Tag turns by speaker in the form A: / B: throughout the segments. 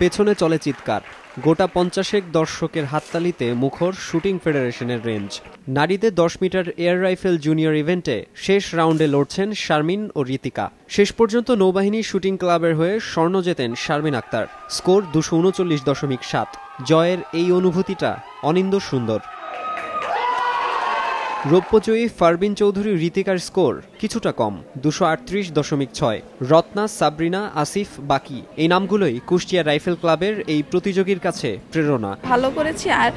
A: পেছনে চলে চিৎকার গোটা পঞ্চাশেক দর্শকের হাততালিতে মুখর শুটিং ফেডারেশনের রেঞ্জ নারীতে দশ মিটার এয়ার রাইফেল জুনিয়র ইভেন্টে শেষ রাউন্ডে লড়ছেন শারমিন ও রীতিকা শেষ পর্যন্ত নৌবাহিনী শুটিং ক্লাবের হয়ে স্বর্ণ জেতেন শারমিন আক্তার স্কোর দুশো উনচল্লিশ দশমিক সাত জয়ের এই অনুভূতিটা অনিন্দ সুন্দর রৌপ্যজয়ী ফারবিন চৌধুরী ঋতিকার স্কোর কিছুটা কম দুশো আটত্রিশ দশমিক ছয় রত্না সাবরিনা আসিফ বাকি এই নামগুলোই কুষ্টিয়া রাইফেল ক্লাবের এই প্রতিযোগীর কাছে প্রেরণা ভালো করেছি আর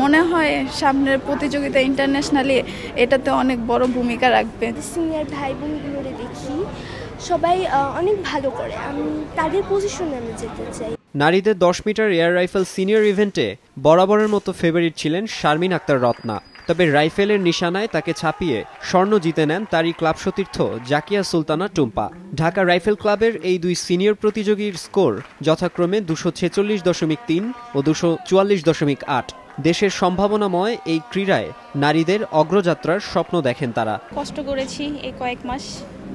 A: মনে হয় সামনের প্রতিযোগিতা ইন্টারন্যাশনালি এটাতে অনেক বড় ভূমিকা রাখবে সিনিয়র ভাই বোনগুলোরে দেখি সবাই অনেক ভালো করে আমি তাদের পজিশনে আমি যেতে চাই নারীদের দশ মিটার এয়ার রাইফেল সিনিয়র ইভেন্টে বরাবরের মতো ফেভারিট ছিলেন শারমিন আক্তার রত্না তবে রাইফেলের নিশানায় তাকে ছাপিয়ে স্বর্ণ জিতে নেন তারই ক্লাব সতীর্থ জাকিয়া সুলতানা টুম্পা ঢাকা রাইফেল ক্লাবের এই দুই সিনিয়র প্রতিযোগীর স্কোর যথাক্রমে দুশো ছেচল্লিশ দশমিক তিন ও দুশো চুয়াল্লিশ দশমিক আট দেশের সম্ভাবনাময় এই ক্রীড়ায় নারীদের অগ্রযাত্রার স্বপ্ন দেখেন তারা কষ্ট করেছি এই কয়েক মাস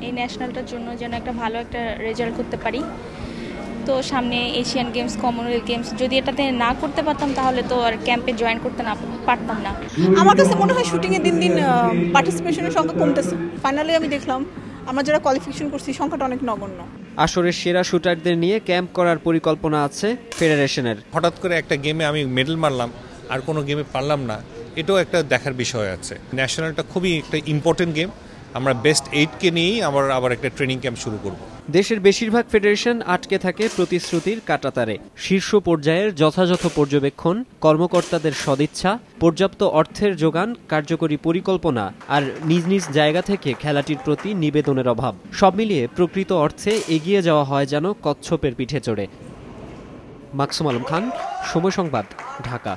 A: এই ন্যাশনালটার জন্য যেন একটা ভালো একটা রেজাল্ট করতে পারি তো সামনে এশিয়ান গেমস কমনওয়েলথ গেমস যদি এটাতে না করতে পারতাম তাহলে তো আর ক্যাম্পে জয়েন করতে না পারতাম না আমার কাছে মনে হয় শুটিংয়ে দিন দিন পার্টিসিপেশনের সংখ্যা কমতেছে ফাইনালি আমি দেখলাম আমরা যারা কোয়ালিফিকেশন করছি সংখ্যাটা অনেক নগণ্য আসরের সেরা শুটারদের নিয়ে ক্যাম্প করার পরিকল্পনা আছে ফেডারেশনের হঠাৎ করে একটা গেমে আমি মেডেল মারলাম আর কোনো গেমে পারলাম না এটাও একটা দেখার বিষয় আছে ন্যাশনালটা খুবই একটা ইম্পর্টেন্ট গেম আমরা বেস্ট এইটকে নিয়েই আবার আবার একটা ট্রেনিং ক্যাম্প শুরু করব দেশের বেশিরভাগ ফেডারেশন আটকে থাকে প্রতিশ্রুতির কাটাতারে শীর্ষ পর্যায়ের যথাযথ পর্যবেক্ষণ কর্মকর্তাদের সদিচ্ছা পর্যাপ্ত অর্থের যোগান কার্যকরী পরিকল্পনা আর নিজ নিজ জায়গা থেকে খেলাটির প্রতি নিবেদনের অভাব সব মিলিয়ে প্রকৃত অর্থে এগিয়ে যাওয়া হয় যেন কচ্ছপের পিঠে চড়ে মাকসুম আলম খান সময় সংবাদ ঢাকা